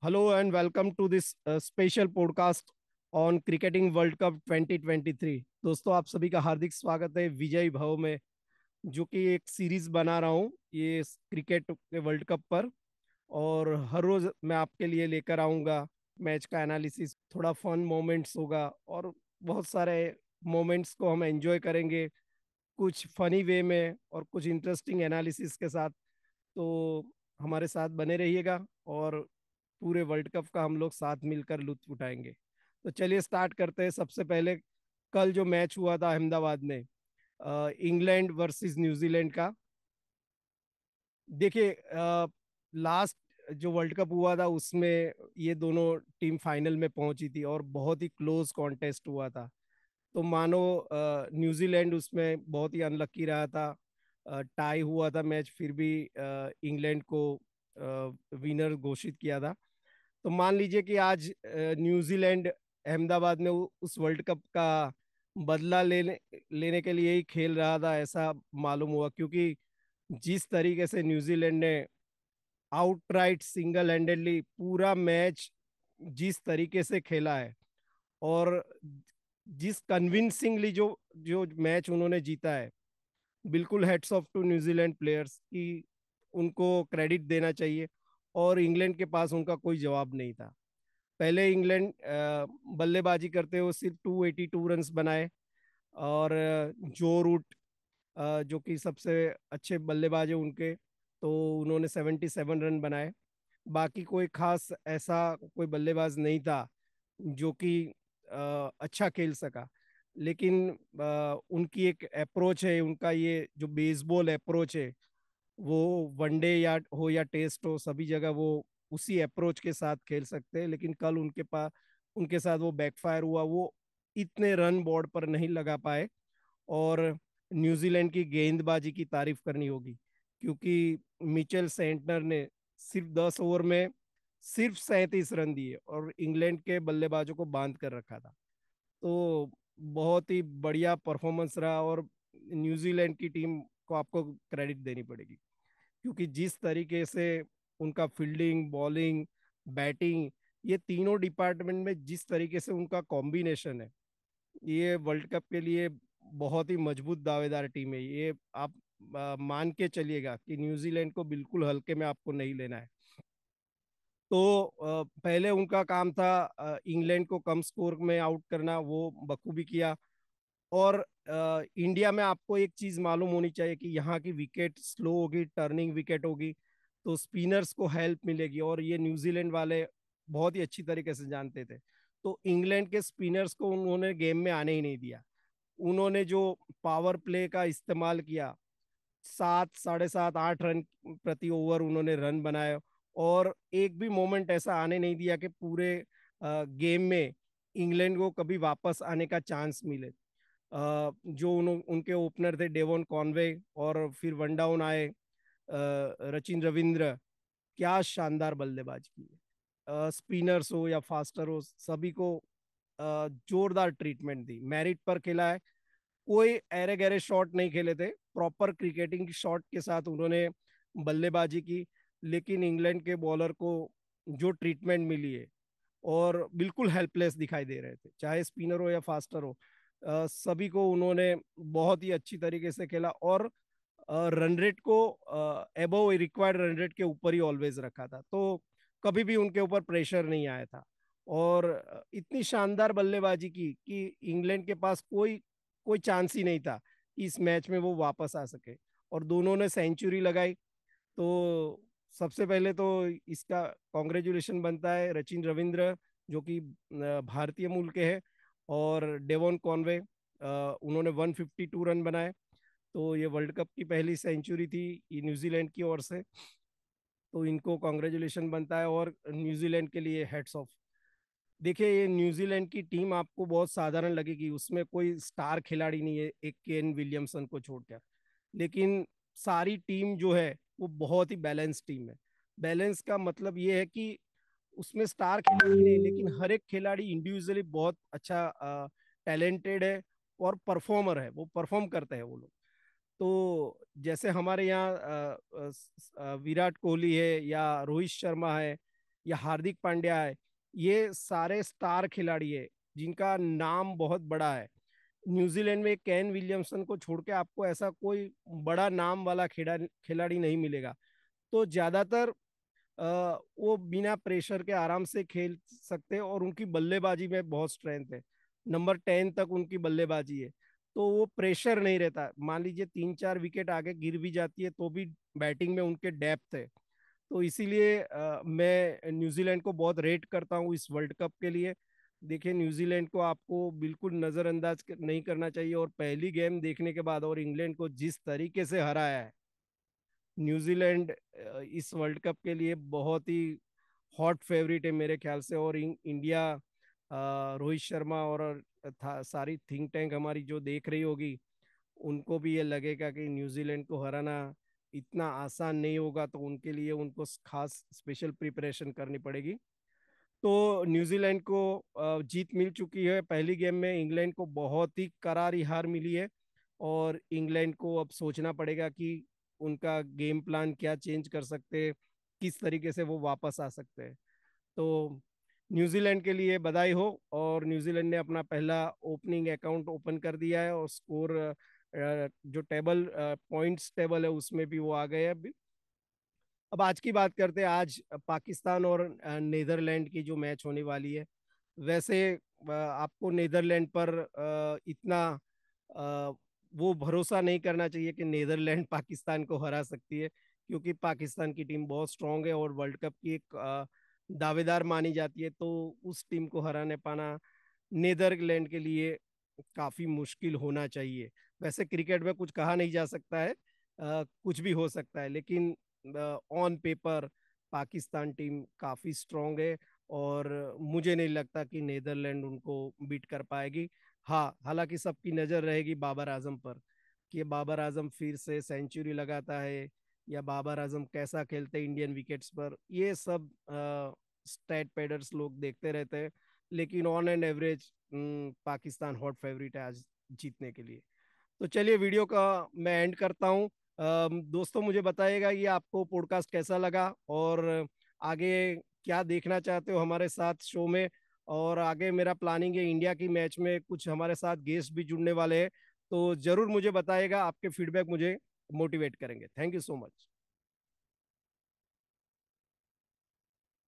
Hello and welcome to this uh, special podcast on Cricketing World Cup 2023. दोस्तों आप सभी का हार्दिक स्वागत है विजय भव में जो कि एक सीरीज बना रहा हूँ ये क्रिकेट के वर्ल्ड कप पर और हर रोज मैं आपके लिए लेकर आऊँगा मैच का एनालिसिस थोड़ा फन मोमेंट्स होगा और बहुत सारे मोमेंट्स को हम एंजॉय करेंगे कुछ फनी वे में और कुछ इंटरेस्टिंग एनालिसिस के साथ तो हमारे साथ बने रहिएगा और पूरे वर्ल्ड कप का हम लोग साथ मिलकर लुत्फ उठाएंगे तो चलिए स्टार्ट करते हैं सबसे पहले कल जो मैच हुआ था अहमदाबाद में इंग्लैंड वर्सेस न्यूजीलैंड का देखिए लास्ट जो वर्ल्ड कप हुआ था उसमें ये दोनों टीम फाइनल में पहुंची थी और बहुत ही क्लोज कॉन्टेस्ट हुआ था तो मानो न्यूजीलैंड उसमें बहुत ही अनलक्की रहा था टाई हुआ था मैच फिर भी इंग्लैंड को विनर घोषित किया था तो मान लीजिए कि आज न्यूजीलैंड अहमदाबाद में उस वर्ल्ड कप का बदला लेने लेने के लिए ही खेल रहा था ऐसा मालूम हुआ क्योंकि जिस तरीके से न्यूजीलैंड ने आउटराइट सिंगल हैंडेडली पूरा मैच जिस तरीके से खेला है और जिस कन्विंसिंगली जो जो मैच उन्होंने जीता है बिल्कुल hats off to New Zealand players की उनको क्रेडिट देना चाहिए और इंग्लैंड के पास उनका कोई जवाब नहीं था पहले इंग्लैंड बल्लेबाजी करते हुए सिर्फ 282 रन्स बनाए और जो रूट जो कि सबसे अच्छे बल्लेबाज है उनके तो उन्होंने 77 रन बनाए बाकी कोई खास ऐसा कोई बल्लेबाज नहीं था जो कि अच्छा खेल सका लेकिन उनकी एक अप्रोच है उनका ये जो बेसबॉल अप्रोच है वो वनडे या हो या टेस्ट हो सभी जगह वो उसी अप्रोच के साथ खेल सकते हैं लेकिन कल उनके पास उनके साथ वो बैकफायर हुआ वो इतने रन बोर्ड पर नहीं लगा पाए और न्यूजीलैंड की गेंदबाजी की तारीफ करनी होगी क्योंकि मिचेल सेंटनर ने सिर्फ दस ओवर में सिर्फ सैंतीस रन दिए और इंग्लैंड के बल्लेबाजों को बांध कर रखा था तो बहुत ही बढ़िया परफॉर्मेंस रहा और न्यूजीलैंड की टीम को आपको क्रेडिट देनी पड़ेगी क्योंकि जिस तरीके से उनका फील्डिंग बॉलिंग बैटिंग ये तीनों डिपार्टमेंट में जिस तरीके से उनका कॉम्बिनेशन है ये वर्ल्ड कप के लिए बहुत ही मजबूत दावेदार टीम है ये आप आ, मान के चलिएगा कि न्यूजीलैंड को बिल्कुल हल्के में आपको नहीं लेना है तो आ, पहले उनका काम था इंग्लैंड को कम स्कोर में आउट करना वो बखूबी किया और इंडिया में आपको एक चीज मालूम होनी चाहिए कि यहाँ की विकेट स्लो होगी टर्निंग विकेट होगी तो स्पिनर्स को हेल्प मिलेगी और ये न्यूजीलैंड वाले बहुत ही अच्छी तरीके से जानते थे तो इंग्लैंड के स्पिनर्स को उन्होंने गेम में आने ही नहीं दिया उन्होंने जो पावर प्ले का इस्तेमाल किया सात साढ़े सात आठ रन प्रति ओवर उन्होंने रन बनाए और एक भी मोमेंट ऐसा आने नहीं दिया कि पूरे गेम में इंग्लैंड को कभी वापस आने का चांस मिले जो उन, उनके ओपनर थे डेवन कॉनवे और फिर वन डाउन आए रचिन रविंद्र क्या शानदार बल्लेबाज की है स्पिनर्स हो या फास्टर हो सभी को जोरदार ट्रीटमेंट दी मेरिट पर खेला है कोई एरे गहरे शॉट नहीं खेले थे प्रॉपर क्रिकेटिंग शॉट के साथ उन्होंने बल्लेबाजी की लेकिन इंग्लैंड के बॉलर को जो ट्रीटमेंट मिली है और बिल्कुल हेल्पलेस दिखाई दे रहे थे चाहे स्पिनर हो या फास्टर हो सभी को उन्होंने बहुत ही अच्छी तरीके से खेला और रन रेट को एबव रिक्वायर्ड रन रेट के ऊपर ही ऑलवेज रखा था तो कभी भी उनके ऊपर प्रेशर नहीं आया था और इतनी शानदार बल्लेबाजी की कि इंग्लैंड के पास कोई कोई चांस ही नहीं था कि इस मैच में वो वापस आ सके और दोनों ने सेंचुरी लगाई तो सबसे पहले तो इसका कॉन्ग्रेचुलेशन बनता है रचिन रविंद्र जो कि भारतीय मूल के हैं और डेवन कॉनवे उन्होंने 152 रन बनाए तो ये वर्ल्ड कप की पहली सेंचुरी थी न्यूजीलैंड की ओर से तो इनको कॉन्ग्रेचुलेशन बनता है और न्यूजीलैंड के लिए हेड्स ऑफ देखिए ये न्यूजीलैंड की टीम आपको बहुत साधारण लगेगी उसमें कोई स्टार खिलाड़ी नहीं है एक के एन विलियमसन को छोड़कर लेकिन सारी टीम जो है वो बहुत ही बैलेंस टीम है बैलेंस का मतलब ये है कि उसमें स्टार खिलाड़ी नहीं लेकिन हर एक खिलाड़ी इंडिविजुअली बहुत अच्छा टैलेंटेड है और परफॉर्मर है वो परफॉर्म करते हैं वो लोग तो जैसे हमारे यहाँ विराट कोहली है या रोहित शर्मा है या हार्दिक पांड्या है ये सारे स्टार खिलाड़ी है जिनका नाम बहुत बड़ा है न्यूजीलैंड में कैन विलियमसन को छोड़ के आपको ऐसा कोई बड़ा नाम वाला खिलाड़ी नहीं मिलेगा तो ज़्यादातर वो बिना प्रेशर के आराम से खेल सकते हैं और उनकी बल्लेबाजी में बहुत स्ट्रेंथ है नंबर टेन तक उनकी बल्लेबाजी है तो वो प्रेशर नहीं रहता मान लीजिए तीन चार विकेट आगे गिर भी जाती है तो भी बैटिंग में उनके डेप्थ है तो इसीलिए मैं न्यूजीलैंड को बहुत रेट करता हूँ इस वर्ल्ड कप के लिए देखिए न्यूजीलैंड को आपको बिल्कुल नज़रअंदाज नहीं करना चाहिए और पहली गेम देखने के बाद और इंग्लैंड को जिस तरीके से हराया है न्यूजीलैंड इस वर्ल्ड कप के लिए बहुत ही हॉट फेवरेट है मेरे ख्याल से और इंडिया रोहित शर्मा और सारी थिंक टैंक हमारी जो देख रही होगी उनको भी ये लगेगा कि न्यूजीलैंड को हराना इतना आसान नहीं होगा तो उनके लिए उनको खास स्पेशल प्रिपरेशन करनी पड़ेगी तो न्यूजीलैंड को जीत मिल चुकी है पहली गेम में इंग्लैंड को बहुत ही करारी हार मिली है और इंग्लैंड को अब सोचना पड़ेगा कि उनका गेम प्लान क्या चेंज कर सकते किस तरीके से वो वापस आ सकते हैं तो न्यूजीलैंड के लिए बधाई हो और न्यूजीलैंड ने अपना पहला ओपनिंग अकाउंट ओपन कर दिया है और स्कोर जो टेबल पॉइंट्स टेबल है उसमें भी वो आ गए अभी अब आज की बात करते हैं आज पाकिस्तान और नीदरलैंड की जो मैच होने वाली है वैसे आपको नीदरलैंड पर इतना वो भरोसा नहीं करना चाहिए कि नीदरलैंड पाकिस्तान को हरा सकती है क्योंकि पाकिस्तान की टीम बहुत स्ट्रांग है और वर्ल्ड कप की एक दावेदार मानी जाती है तो उस टीम को हराने पाना नीदरलैंड के लिए काफ़ी मुश्किल होना चाहिए वैसे क्रिकेट में कुछ कहा नहीं जा सकता है आ, कुछ भी हो सकता है लेकिन ऑन पेपर पाकिस्तान टीम काफ़ी स्ट्रांग है और मुझे नहीं लगता कि नीदरलैंड उनको बीट कर पाएगी हाँ हालांकि सबकी नज़र रहेगी बाबर आजम पर कि बाबर आजम फिर से सेंचुरी लगाता है या बाबर आजम कैसा खेलते हैं इंडियन विकेट्स पर ये सब स्टैट पेडर्स लोग देखते रहते हैं लेकिन on an average Pakistan hot favourite है आज जीतने के लिए तो चलिए वीडियो का मैं एंड करता हूँ दोस्तों मुझे बताइएगा ये आपको पॉडकास्ट कैसा लगा और आगे क्या देखना चाहते हो हमारे साथ शो में और आगे मेरा प्लानिंग है इंडिया की मैच में कुछ हमारे साथ गेस्ट भी जुड़ने वाले हैं तो जरूर मुझे बताएगा आपके फीडबैक मुझे मोटिवेट करेंगे थैंक यू सो मच